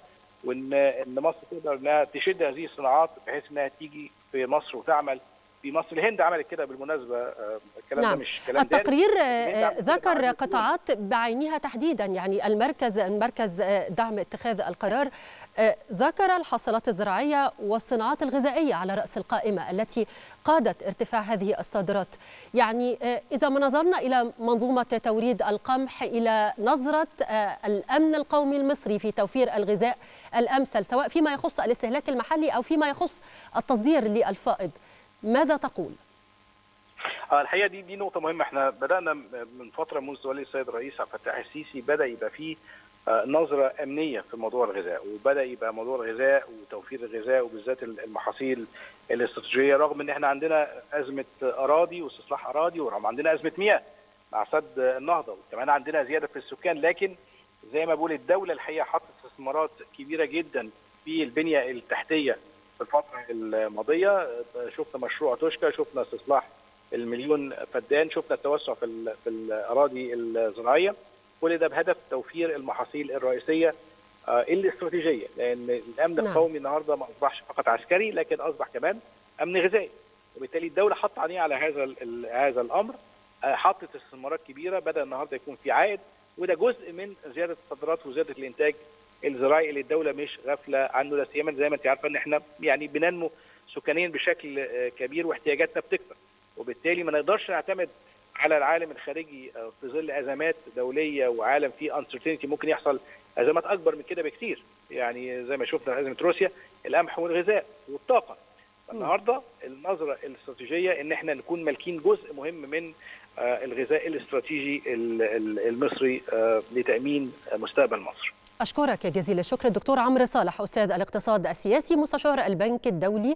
E: وان ان مصر تقدر انها تشد هذه الصناعات بحيث انها تيجي في مصر وتعمل في مصر الهند عملت كده بالمناسبه آه، الكلام نعم. ده مش كلام التقرير
B: آه، ذكر قطاعات بعينها تحديدا يعني المركز مركز آه، دعم اتخاذ القرار ذكر الحصلات الزراعيه والصناعات الغذائيه على راس القائمه التي قادت ارتفاع هذه الصادرات يعني اذا ما نظرنا الى منظومه توريد القمح الى نظره الامن القومي المصري في توفير الغذاء الامثل سواء فيما يخص الاستهلاك المحلي او فيما يخص التصدير للفائض ماذا تقول؟
E: آه، الحقيقه دي دي نقطه مهمه احنا بدانا من فتره منذ تولي السيد الرئيس عبد الفتاح السيسي بدا يبقى فيه آه، نظره امنيه في موضوع الغذاء وبدا يبقى موضوع الغذاء وتوفير الغذاء وبالذات المحاصيل الاستراتيجيه رغم ان احنا عندنا ازمه اراضي واستصلاح اراضي ورغم عندنا ازمه مياه مع سد النهضه وكمان عندنا زياده في السكان لكن زي ما بقول الدوله الحقيقه حطت استثمارات كبيره جدا في البنيه التحتيه في الفتره الماضيه شفنا مشروع توشكا شفنا استصلاح المليون فدان شفنا التوسع في في الاراضي الزراعيه كل ده بهدف توفير المحاصيل الرئيسيه آه، الاستراتيجيه لان الامن نعم. القومي النهارده ما اصبحش فقط عسكري لكن اصبح كمان امن غذائي وبالتالي الدوله حط عينيها على هذا هذا الامر آه، حطت استثمارات كبيره بدا النهارده يكون في عائد وده جزء من زياده الصادرات وزياده الانتاج الزراعي اللي الدوله مش غافله عنه لا سيما زي ما انت عارفه ان احنا يعني بننمو سكانيا بشكل آه، كبير واحتياجاتنا بتكبر وبالتالي ما نقدرش نعتمد على العالم الخارجي آه، في ظل ازمات دوليه وعالم فيه انسرتينتي ممكن يحصل ازمات اكبر من كده بكثير يعني زي ما شفنا ازمه روسيا القمح والغذاء والطاقه النهارده النظره الاستراتيجيه ان احنا نكون مالكين جزء مهم من آه، الغذاء الاستراتيجي المصري لتامين مستقبل مصر
B: أشكرك جزيل الشكر الدكتور عمرو صالح أستاذ الاقتصاد السياسي مستشار البنك الدولي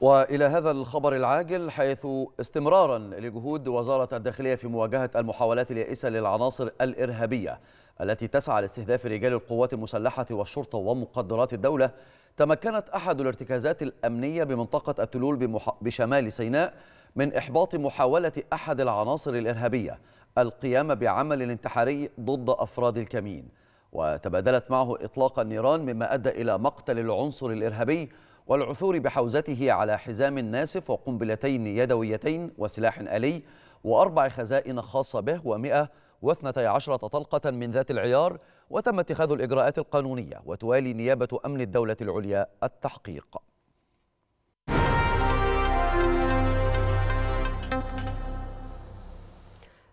A: والى هذا الخبر العاجل حيث استمرارا لجهود وزاره الداخليه في مواجهه المحاولات اليائسه للعناصر الارهابيه التي تسعى لاستهداف رجال القوات المسلحه والشرطه ومقدرات الدوله تمكنت احد الارتكازات الامنيه بمنطقه التلول بمح... بشمال سيناء من احباط محاوله احد العناصر الارهابيه القيام بعمل انتحاري ضد افراد الكمين وتبادلت معه إطلاق النيران مما أدى إلى مقتل العنصر الإرهابي والعثور بحوزته على حزام ناسف وقنبلتين يدويتين وسلاح آلي وأربع خزائن خاصة به ومئة واثنتي عشرة طلقة من ذات العيار وتم اتخاذ الإجراءات القانونية وتوالي نيابة أمن الدولة العليا التحقيق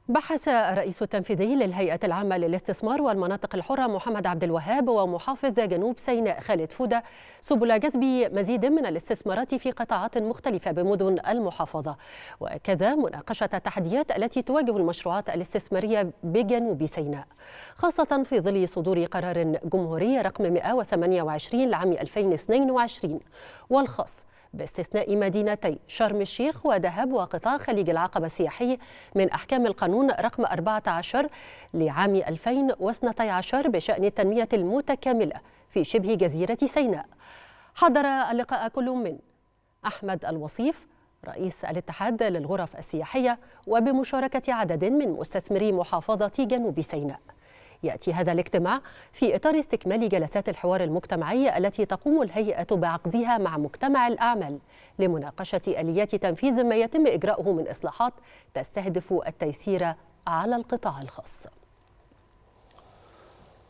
B: بحث الرئيس التنفيذي للهيئة العامة للاستثمار والمناطق الحرة محمد عبد الوهاب ومحافظ جنوب سيناء خالد فودة سبل جذب مزيد من الاستثمارات في قطاعات مختلفة بمدن المحافظة وكذا مناقشة التحديات التي تواجه المشروعات الاستثمارية بجنوب سيناء خاصة في ظل صدور قرار جمهوري رقم 128 لعام 2022 والخاص باستثناء مدينتي شرم الشيخ ودهب وقطاع خليج العقبة السياحي من أحكام القانون رقم 14 لعام 2012 بشأن التنمية المتكاملة في شبه جزيرة سيناء حضر اللقاء كل من أحمد الوصيف رئيس الاتحاد للغرف السياحية وبمشاركة عدد من مستثمري محافظة جنوب سيناء يأتي هذا الاجتماع في إطار استكمال جلسات الحوار المجتمعي التي تقوم الهيئة بعقدها مع مجتمع الأعمال لمناقشة آليات تنفيذ ما يتم إجراؤه من إصلاحات تستهدف التيسير على القطاع الخاص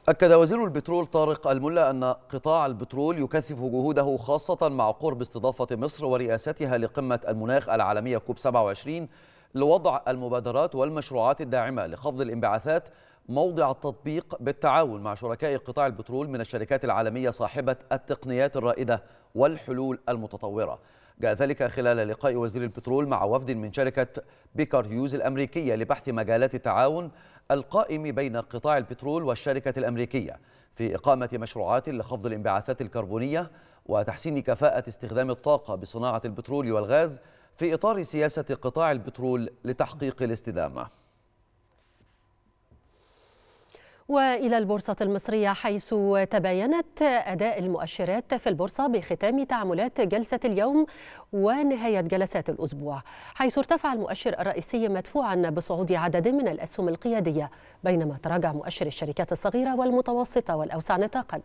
A: أكد وزير البترول طارق الملا أن قطاع البترول يكثف جهوده خاصة مع قرب استضافة مصر ورئاستها لقمة المناخ العالمية كوب 27 لوضع المبادرات والمشروعات الداعمة لخفض الانبعاثات موضع التطبيق بالتعاون مع شركاء قطاع البترول من الشركات العالمية صاحبة التقنيات الرائدة والحلول المتطورة جاء ذلك خلال لقاء وزير البترول مع وفد من شركة بيكر هيوز الأمريكية لبحث مجالات التعاون القائم بين قطاع البترول والشركة الأمريكية في إقامة مشروعات لخفض الانبعاثات الكربونية وتحسين كفاءة استخدام الطاقة بصناعة البترول والغاز في إطار سياسة قطاع البترول لتحقيق الاستدامة
B: والى البورصه المصريه حيث تباينت اداء المؤشرات في البورصه بختام تعاملات جلسه اليوم ونهايه جلسات الاسبوع حيث ارتفع المؤشر الرئيسي مدفوعا بصعود عدد من الاسهم القياديه بينما تراجع مؤشر الشركات الصغيره والمتوسطه والاوسع نطاقا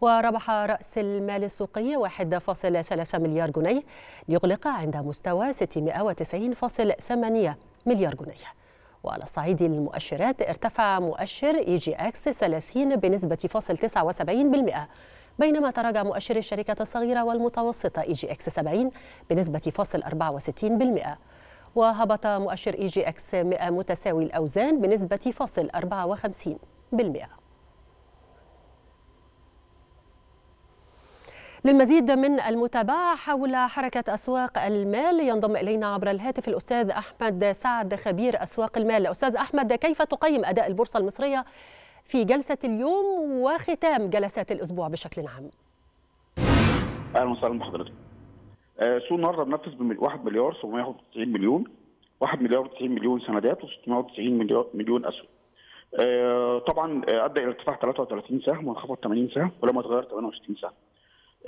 B: وربح رأس المال السوقي 1.3 مليار جنيه ليغلق عند مستوى 690.8 مليار جنيه وعلى صعيد المؤشرات ارتفع مؤشر اي جي اكس 30 بنسبة فاصل 79% بينما تراجع مؤشر الشركات الصغيرة والمتوسطة اي جي اكس 70 بنسبة فاصل 64% وهبط مؤشر اي جي اكس 100 متساوي الأوزان بنسبة فاصل 54% للمزيد من المتابعة حول حركة أسواق المال ينضم إلينا عبر الهاتف الأستاذ أحمد سعد خبير أسواق المال أستاذ أحمد كيف تقيم أداء البورصة المصرية في جلسة اليوم وختام جلسات الأسبوع بشكل عام
F: أهلا وسهلا بحضرتك آه، سوق النهارده بنفذ ب 1 مليار 791 مليون 1 مليار 90 مليون سندات و690 مليون اسهم. آه، طبعا آه، ادى الى ارتفاع 33 سهم وانخفض 80 سهم ولما تغير 68 سهم.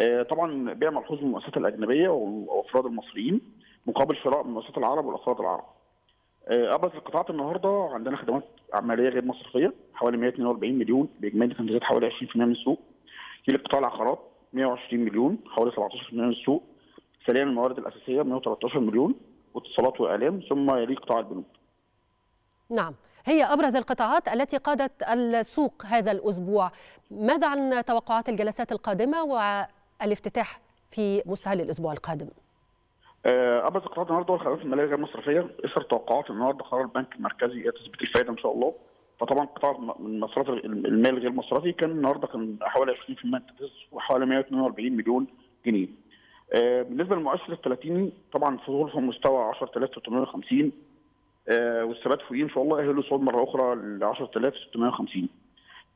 F: آه، طبعا بيع ملحوظ من المؤسسات الاجنبيه وافراد المصريين مقابل شراء من مؤسسات العرب والافراد العرب. ابرز آه، القطاعات النهارده عندنا خدمات عماليه غير مصرفيه حوالي 142 مليون باجمالي تنفيذات حوالي 20% من السوق. في قطاع العقارات 120 مليون حوالي 17% من السوق. سريع الموارد الاساسيه 113 مليون واتصالات واعلام ثم يليه قطاع البنوك.
B: نعم. هي أبرز القطاعات التي قادت السوق هذا الأسبوع ماذا عن توقعات الجلسات القادمة الافتتاح في مستهل الاسبوع القادم
F: آه، ابرز القرارات النهارده هو القرارات الماليه غير المصرفيه، اثر توقعات النهارده قرار البنك المركزي تثبيت الفائده ان شاء الله فطبعا قطاع المصرف المال غير المصرفي كان النهارده كان حوالي 20% من وحوالي 142 مليون جنيه. آه، بالنسبه للمؤشر ال 30 طبعا فضول في مستوى 10350 آه، والثبات فوقيه ان شاء الله اهله صعود مره اخرى ل 10650.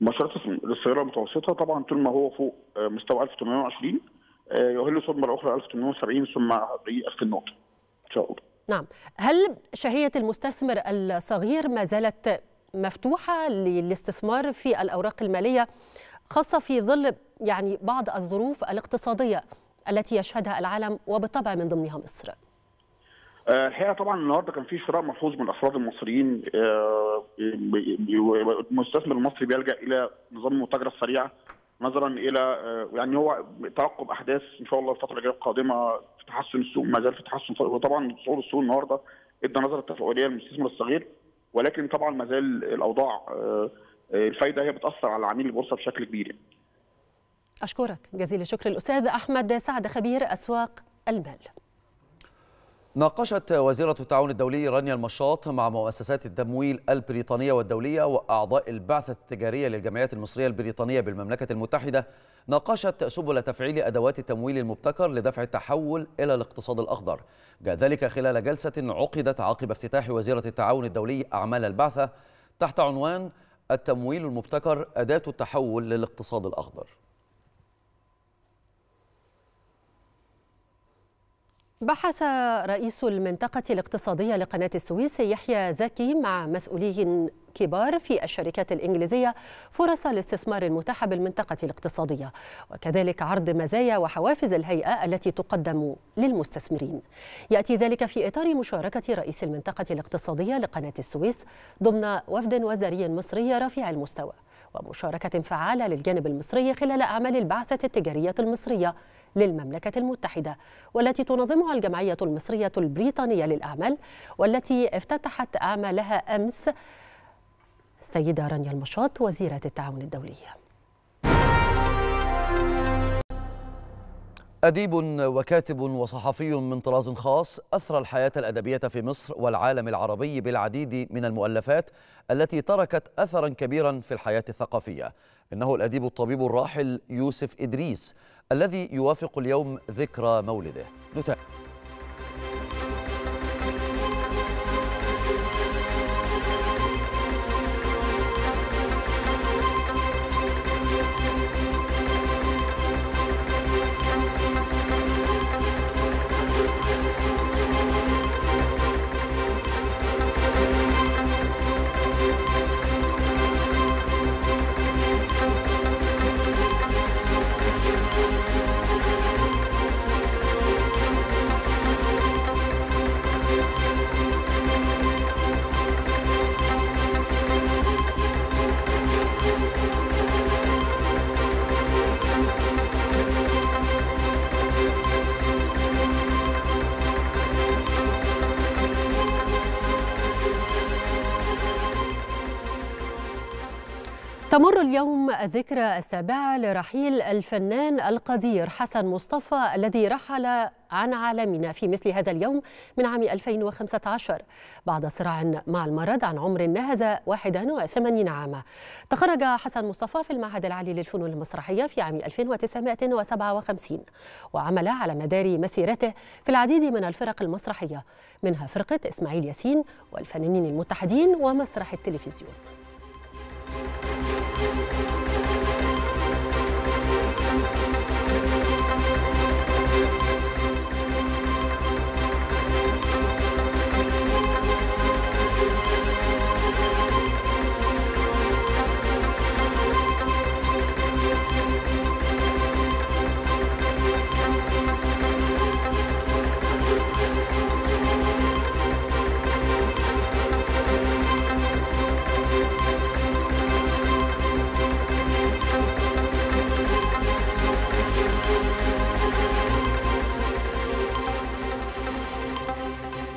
F: مؤشرات السيارة المتوسطة طبعا طول ما هو فوق آه، مستوى 1820 يهل مره اخرى 1870 ثم 1000 النقطة إن شاء الله
B: نعم هل شهية المستثمر الصغير ما زالت مفتوحة للاستثمار في الأوراق المالية خاصة في ظل يعني بعض الظروف الاقتصادية التي يشهدها العالم وبالطبع من ضمنها مصر؟
F: آه، الحقيقه طبعا النهارده كان في شراء ملحوظ من الافراد المصريين آه، المستثمر المصري بيلجا الى نظام المتاجره السريعه نظرا الى آه، يعني هو ترقب احداث ان شاء الله الفتره الجايه القادمه في تحسن السوق ما زال في تحسن وطبعا صعود السوق النهارده ادى نظره تفاؤليه للمستثمر الصغير ولكن طبعا ما زال الاوضاع الفايده هي بتاثر على عميل البورصه
A: بشكل كبير يعني.
B: اشكرك جزيل الشكر الاستاذ احمد سعد خبير اسواق المال
A: ناقشت وزيرة التعاون الدولي رانيا المشاط مع مؤسسات التمويل البريطانية والدولية وأعضاء البعثة التجارية للجمعيات المصرية البريطانية بالمملكة المتحدة ناقشت سبل تفعيل أدوات التمويل المبتكر لدفع التحول إلى الاقتصاد الأخضر جاء ذلك خلال جلسة عقدت عقب افتتاح وزيرة التعاون الدولي أعمال البعثة تحت عنوان التمويل المبتكر أداة التحول للاقتصاد الأخضر
B: بحث رئيس المنطقة الاقتصادية لقناة السويس يحيى زكي مع مسؤولين كبار في الشركات الإنجليزية فرص الاستثمار المتاحة بالمنطقة الاقتصادية وكذلك عرض مزايا وحوافز الهيئة التي تقدم للمستثمرين يأتي ذلك في إطار مشاركة رئيس المنطقة الاقتصادية لقناة السويس ضمن وفد وزاري مصري رفيع المستوى ومشاركة فعالة للجانب المصري خلال أعمال البعثة التجارية المصرية للمملكة المتحدة والتي تنظمها الجمعية المصرية البريطانية للأعمال والتي افتتحت أعمالها أمس السيدة رانيا المشاط وزيرة التعاون الدولي
A: أديب وكاتب وصحفي من طراز خاص أثرى الحياة الأدبية في مصر والعالم العربي بالعديد من المؤلفات التي تركت أثرا كبيرا في الحياة الثقافية إنه الأديب الطبيب الراحل يوسف إدريس الذي يوافق اليوم ذكرى مولده نتابع
B: تمر اليوم الذكرى السابعة لرحيل الفنان القدير حسن مصطفى الذي رحل عن عالمنا في مثل هذا اليوم من عام 2015 بعد صراع مع المرض عن عمر نهز 81 عاما تخرج حسن مصطفى في المعهد العالي للفنون المسرحية في عام 1957 وعمل على مدار مسيرته في العديد من الفرق المسرحية منها فرقة إسماعيل ياسين والفنانين المتحدين ومسرح التلفزيون thank you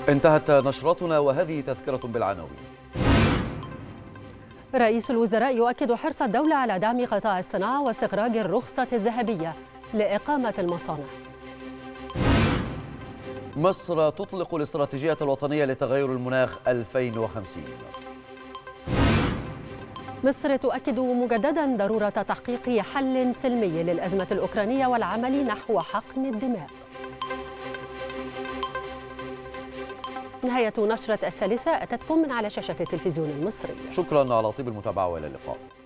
A: انتهت نشرتنا وهذه تذكرة بالعناوين
B: رئيس الوزراء يؤكد حرص الدولة على دعم قطاع الصناعة واستخراج الرخصة الذهبية لإقامة المصانع
A: مصر تطلق الاستراتيجية الوطنية لتغير المناخ 2050
B: مصر تؤكد مجددا ضرورة تحقيق حل سلمي للأزمة الأوكرانية والعمل نحو حقن الدماء نهاية نشرة الثالثة أتتكم من على شاشة التلفزيون المصري
A: شكرا على طيب المتابعة وإلى اللقاء